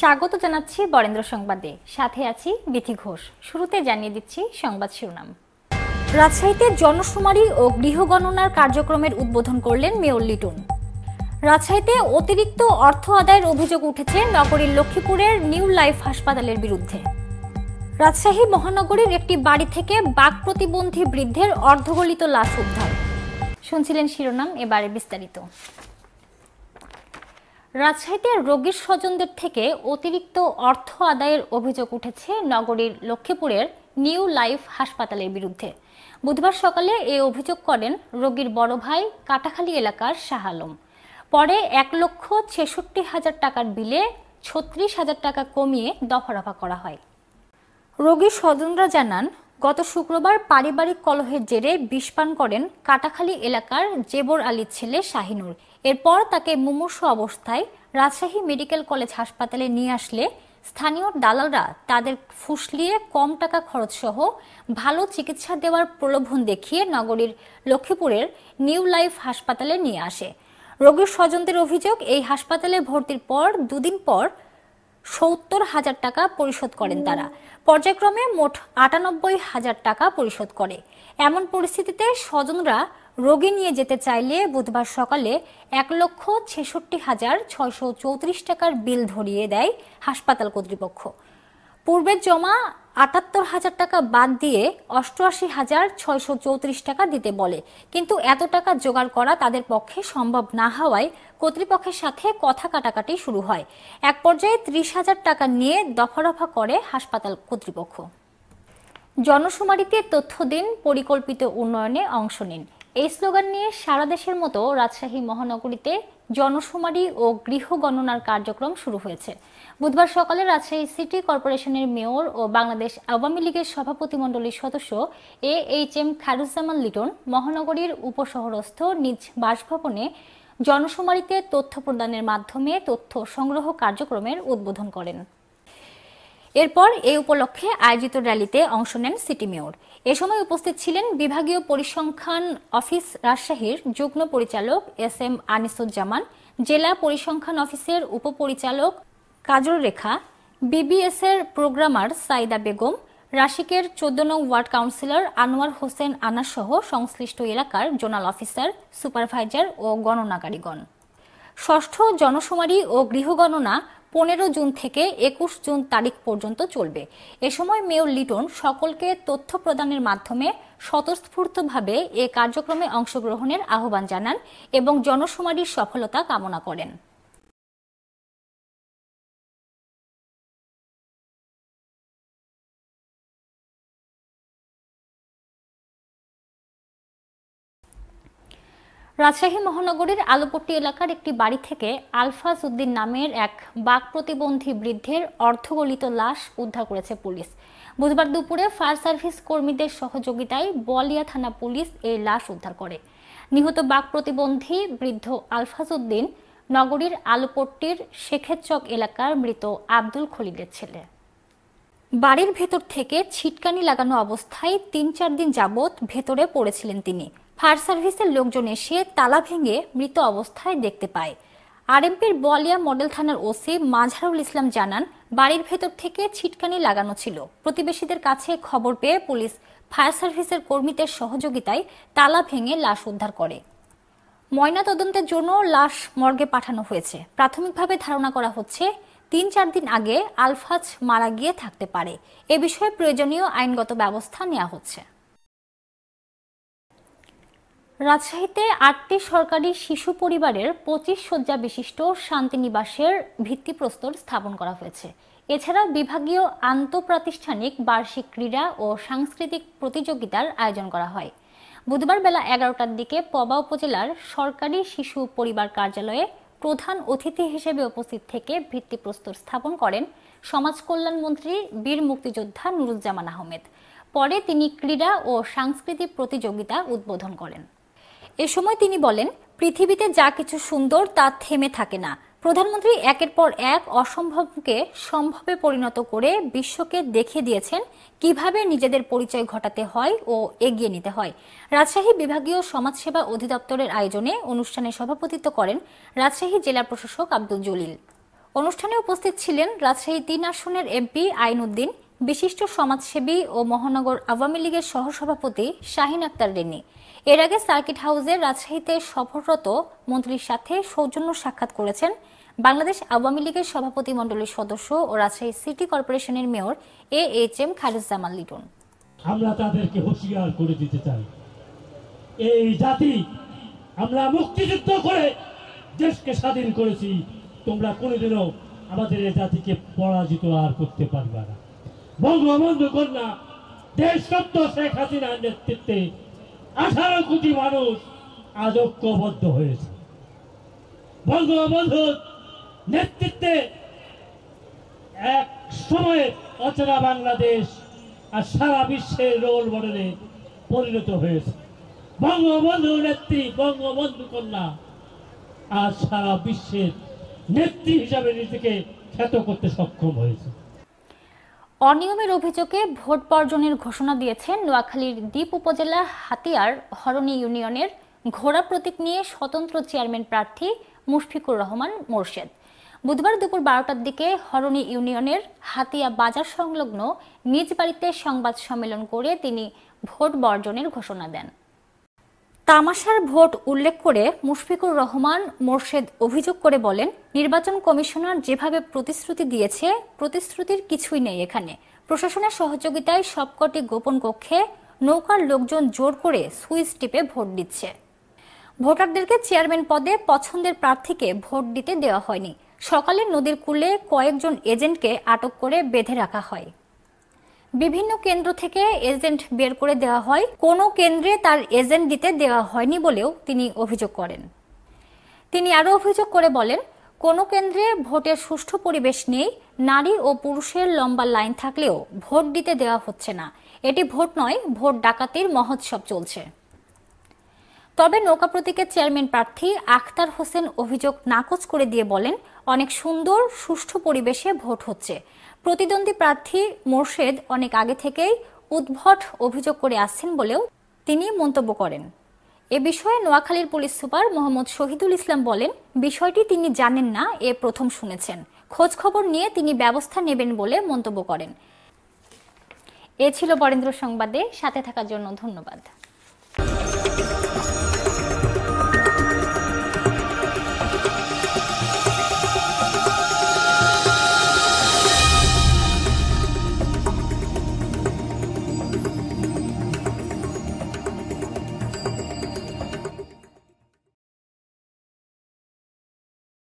স্বাগত জানাচ্ছি বরেন্দ্র সংবাদে সাথে আছি বিথি ঘোষ শুরুতে জানিয়ে দিচ্ছি সংবাদ শিরোনাম রাজশাহীতে জনশুমারি ও গৃহগণনার কার্যক্রমের উদ্বোধন করলেন মেয়র লিটন রাজশাহীতে অতিরিক্ত অর্থ আদায়ের অভিযোগ উঠেছে নগরীর লক্ষ্মীপুরের নিউ লাইফ হাসপাতালের বিরুদ্ধে রাজশাহী মহানগরীর একটি বাড়ি থেকে বাক প্রতিবন্ধী বৃদ্ধের অর্ধগলিত লাশ উদ্ধার শুনছিলেন শিরোনাম এবারে বিস্তারিত রাজশাহীতে রোগীর স্বজনদের থেকে অতিরিক্ত অর্থ আদায়ের অভিযোগ উঠেছে নগরীর লক্ষ্মীপুরের নিউ লাইফ হাসপাতালের বিরুদ্ধে বুধবার সকালে এ অভিযোগ করেন রোগীর বড় ভাই কাটাখালী এলাকার শাহ আলম পরে এক লক্ষ ছেষট্টি হাজার টাকার বিলে ছত্রিশ হাজার টাকা কমিয়ে দফারফা করা হয় রোগীর স্বজনরা জানান গত শুক্রবার পারিবারিক কলহের জেরে বিষপান করেন কাটাখালী এলাকার জেবর আলীর ছেলে শাহিনুর এরপর তাকে মুমূর্ষ অবস্থায় রাজশাহী মেডিকেল কলেজ হাসপাতালে নিয়ে আসলে স্থানীয় দালালরা তাদের ফুসলিয়ে কম টাকা খরচ সহ ভালো চিকিৎসা দেওয়ার প্রলোভন দেখিয়ে নগরীর লক্ষ্মীপুরের নিউ লাইফ হাসপাতালে নিয়ে আসে রোগীর স্বজনদের অভিযোগ এই হাসপাতালে ভর্তির পর দুদিন পর সত্তর হাজার টাকা পরিশোধ করেন তারা পর্যায়ক্রমে মোট আটানব্বই হাজার টাকা পরিশোধ করে এমন পরিস্থিতিতে স্বজনরা রোগী নিয়ে যেতে চাইলে বুধবার সকালে এক লক্ষ ছেষট্টি হাজার ছয়শো চৌত্রিশ টাকার বিল ধরিয়ে দেয় হাসপাতাল কর্তৃপক্ষ পূর্বের জমা আটাত্তর হাজার টাকা বাদ দিয়ে অষ্টআশি হাজার ছয়শো চৌত্রিশ টাকা দিতে বলে কিন্তু এত টাকা জোগাড় করা তাদের পক্ষে সম্ভব না হওয়ায় কর্তৃপক্ষের সাথে কথা কাটাকাটি শুরু হয় এক পর্যায়ে ত্রিশ হাজার টাকা নিয়ে দফারফা করে হাসপাতাল কর্তৃপক্ষ জনশুমারিতে তথ্য দিন পরিকল্পিত উন্নয়নে অংশ নিন এই স্লোগান নিয়ে সারা দেশের মতো রাজশাহী মহানগরীতে জনশুমারি ও গৃহ গণনার কার্যক্রম শুরু হয়েছে বুধবার সকালে রাজশাহী সিটি কর্পোরেশনের মেয়র ও বাংলাদেশ আওয়ামী লীগের সভাপতিমণ্ডলীর সদস্য A H M Khairuzzaman Liton মহানগরীর উপশহরস্থ নিজ বাসভবনে জনশুমারিতে তথ্য প্রদানের মাধ্যমে তথ্য সংগ্রহ কার্যক্রমের উদ্বোধন করেন এরপর এই উপলক্ষে আয়োজিত র্যালিতে অংশ নেন সিটি মেয়র এ সময় উপস্থিত ছিলেন বিভাগীয় পরিসংখ্যান অফিস রাজশাহীর যুগ্ম পরিচালক এস এম আনিসুজ্জামান জেলা পরিসংখ্যান অফিসের উপপরিচালক কাজল রেখা বিবিএস এর প্রোগ্রামার সাইদা বেগম রাশিকের চোদ্দ নং ওয়ার্ড কাউন্সিলর আনোয়ার হোসেন আনাসহ সংশ্লিষ্ট এলাকার জোনাল অফিসার সুপারভাইজার ও গণনাকারীগণ ষষ্ঠ জনশুমারি ও গৃহগণনা পনেরো জুন থেকে একুশ জুন তারিখ পর্যন্ত চলবে এ সময় মেয়র লিটন সকলকে তথ্য প্রদানের মাধ্যমে স্বতঃস্ফূর্তভাবে এ কার্যক্রমে অংশগ্রহণের আহ্বান জানান এবং জনসমারির সফলতা কামনা করেন রাজশাহী মহানগরীর আলোপট্টি এলাকার একটি বাড়ি থেকে আলফাজ উদ্দিন নামের এক বাঘ প্রতিবন্ধী বৃদ্ধের অর্ধগলিত লাশ উদ্ধার করেছে পুলিশ বুধবার দুপুরে ফায়ার সার্ভিস কর্মীদের সহযোগিতায় বলিয়া থানা পুলিশ এই লাশ উদ্ধার করে নিহত বাঘ প্রতিবন্ধী বৃদ্ধ আলফাজ উদ্দিন নগরীর আলোপট্টির শেখেরচক এলাকার মৃত আব্দুল খলিলের ছেলে বাড়ির ভেতর থেকে ছিটকানি লাগানো অবস্থায় তিন চার দিন যাবৎ ভেতরে পড়েছিলেন তিনি ফায়ার সার্ভিসের লোকজন এসে তালা ভেঙে মৃত অবস্থায় দেখতে পায় আরএমপির বলিয়া মডেল থানার ওসি মাঝারুল ইসলাম জানান বাড়ির ভেতর থেকে ছিটকানি লাগানো ছিল প্রতিবেশীদের কাছে খবর পেয়ে পুলিশ ফায়ার সার্ভিসের কর্মীদের সহযোগিতায় তালা ভেঙে লাশ উদ্ধার করে ময়না তদন্তের জন্য লাশ মর্গে পাঠানো হয়েছে প্রাথমিকভাবে ধারণা করা হচ্ছে তিন চার দিন আগে আলফাজ মারা গিয়ে থাকতে পারে এ বিষয়ে প্রয়োজনীয় আইনগত ব্যবস্থা নেওয়া হচ্ছে রাজশাহীতে আটটি সরকারি শিশু পরিবারের পঁচিশ শয্যা বিশিষ্ট শান্তিনিবাসের ভিত্তিপ্রস্তর স্থাপন করা হয়েছে এছাড়া বিভাগীয় আন্তঃপ্রাতিষ্ঠানিক বার্ষিক ক্রীড়া ও সাংস্কৃতিক প্রতিযোগিতার আয়োজন করা হয় বুধবার বেলা এগারোটার দিকে পবা উপজেলার সরকারি শিশু পরিবার কার্যালয়ে প্রধান অতিথি হিসেবে উপস্থিত থেকে ভিত্তিপ্রস্তর স্থাপন করেন সমাজ কল্যাণ মন্ত্রী বীর মুক্তিযোদ্ধা নুরুজ্জামান আহমেদ পরে তিনি ক্রীড়া ও সাংস্কৃতিক প্রতিযোগিতা উদ্বোধন করেন এ সময় তিনি বলেন পৃথিবীতে যা কিছু সুন্দর তা থেমে থাকে না প্রধানমন্ত্রী একের পর এক অসম্ভবকে সম্ভবে পরিণত করে বিশ্বকে দেখে দিয়েছেন কিভাবে নিজেদের পরিচয় ঘটাতে হয় ও এগিয়ে নিতে হয় রাজশাহী বিভাগীয় সমাজসেবা অধিদপ্তরের আয়োজনে অনুষ্ঠানে সভাপতিত্ব করেন রাজশাহী জেলা প্রশাসক আব্দুল জলিল অনুষ্ঠানে উপস্থিত ছিলেন রাজশাহী তিন আসনের এমপি আইনউদ্দিন বিশিষ্ট সমাজসেবী ও মহানগর আওয়ামী লীগের সহসভাপতি শাহিন আক্তার রেনি এর আগে সার্কিট হাউসে রাজশাহীতে সফররত মন্ত্রীর সাথে সৌজন্য সাক্ষাৎ করেছেন বাংলাদেশ আওয়ামী লীগের সভাপতি মণ্ডলীর সদস্য ও রাজশাহী সিটি কর্পোরেশনের mayor A H M Khaled Jamal Liton আমরা তাদেরকে হুঁশিয়ার করে দিতে চাই এই জাতি আমরা মুক্তিযুদ্ধ করে দেশকে স্বাধীন করেছি তোমরা কোনোদিনও আমাদের এই জাতিকে পরাজিত আর করতে পারবে না বঙ্গবন্ধু কন্যা দেশ সত্য শেখ হাসিনার নেতৃত্বে আঠারো কোটি মানুষ আজ ঐক্যবদ্ধ হয়েছে বঙ্গবন্ধুর নেতৃত্বে এক সময়ে অচেনা বাংলাদেশ আর সারা বিশ্বের রোল মডেলে পরিণত হয়েছে বঙ্গবন্ধু নেত্রী বঙ্গবন্ধু কন্যা আর সারা বিশ্বের নেত্রী হিসাবে নিজেকে খ্যাত করতে সক্ষম হয়েছে অনিয়মের অভিযোগে ভোট বর্জনের ঘোষণা দিয়েছেন নোয়াখালীর দ্বীপ উপজেলা হাতিয়ার হরণী ইউনিয়নের ঘোড়া প্রতীক নিয়ে স্বতন্ত্র চেয়ারম্যান প্রার্থী মুশফিকুর রহমান মোর্শেদ বুধবার দুপুর বারোটার দিকে হরণী ইউনিয়নের হাতিয়া বাজার সংলগ্ন নিজ বাড়িতে সংবাদ সম্মেলন করে তিনি ভোট বর্জনের ঘোষণা দেন তামাশার ভোট উল্লেখ করে মুশফিকুর রহমান মোর্শেদ অভিযোগ করে বলেন নির্বাচন কমিশনার যেভাবে প্রতিশ্রুতি দিয়েছে প্রতিশ্রুতির কিছুই নেই এখানে প্রশাসনের সহযোগিতায় সবকটি গোপন কক্ষে নৌকার লোকজন জোর করে সুইচ টিপে ভোট দিচ্ছে ভোটারদেরকে চেয়ারম্যান পদে পছন্দের প্রার্থীকে ভোট দিতে দেওয়া হয়নি সকালে নদীর কূলে কয়েকজন এজেন্টকে আটক করে বেঁধে রাখা হয় বিভিন্ন কেন্দ্র থেকে এজেন্ট বের করে দেওয়া হয় কোনো কেন্দ্রে তার এজেন্ট দিতে দেওয়া হয়নি বলেও তিনি অভিযোগ করেন তিনি আরও অভিযোগ করে বলেন কোনো কেন্দ্রে ভোটের সুষ্ঠু পরিবেশ নেই নারী ও পুরুষের লম্বা লাইন থাকলেও ভোট দিতে দেওয়া হচ্ছে না এটি ভোট নয় ভোট ডাকাতির মহোৎসব চলছে তবে নৌকা প্রতীকের চেয়ারম্যান প্রার্থী আখতার হোসেন অভিযোগ নাকচ করে দিয়ে বলেন অনেক সুন্দর সুষ্ঠু পরিবেশে ভোট হচ্ছে প্রতিদ্বন্দ্বী প্রার্থী মোর্শেদ অনেক আগে থেকেই উদ্ভট অভিযোগ করে আসছেন বলেও তিনি মন্তব্য করেন এ বিষয়ে নোয়াখালীর পুলিশ সুপার মোহাম্মদ শহীদুল ইসলাম বলেন বিষয়টি তিনি জানেন না এ প্রথম শুনেছেন খোঁজ খবর নিয়ে তিনি ব্যবস্থা নেবেন বলে মন্তব্য করেন এ ছিল বরেন্দ্র সংবাদে সাথে থাকার জন্য ধন্যবাদ